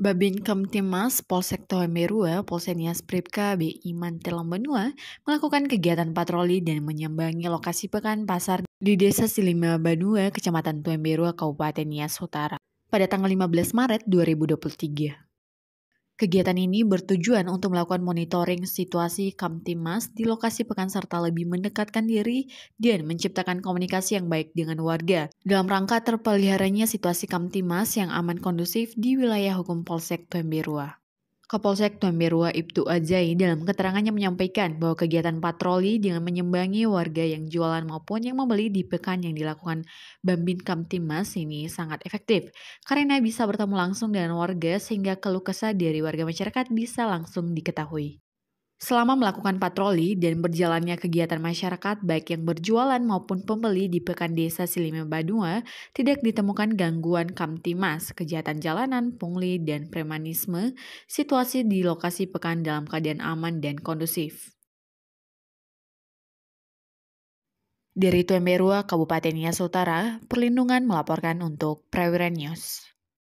Babin Kemtimas Polsek Tohemerua, Polsenias Pripka B. Iman Telambenua melakukan kegiatan patroli dan menyambangi lokasi pekan pasar di Desa Silima Banua, Kecamatan Tohemerua, Kabupaten Nias Utara pada tanggal 15 Maret 2023. Kegiatan ini bertujuan untuk melakukan monitoring situasi Kamtimas di lokasi pekan serta lebih mendekatkan diri dan menciptakan komunikasi yang baik dengan warga. Dalam rangka terpeliharanya situasi Kamtimas yang aman kondusif di wilayah hukum Polsek Tuembirua. Kapolsek Tomberwa Ibtu Ajai dalam keterangannya menyampaikan bahwa kegiatan patroli dengan menyembangi warga yang jualan maupun yang membeli di pekan yang dilakukan Bambin Kamtimas ini sangat efektif karena bisa bertemu langsung dengan warga sehingga keluh kesah dari warga masyarakat bisa langsung diketahui. Selama melakukan patroli dan berjalannya kegiatan masyarakat baik yang berjualan maupun pembeli di pekan desa Silime Badua, tidak ditemukan gangguan kamtimas, kejahatan jalanan, pungli, dan premanisme, situasi di lokasi pekan dalam keadaan aman dan kondusif. Dari Tuemberua, Kabupaten Nias Utara, Perlindungan melaporkan untuk Prewira News.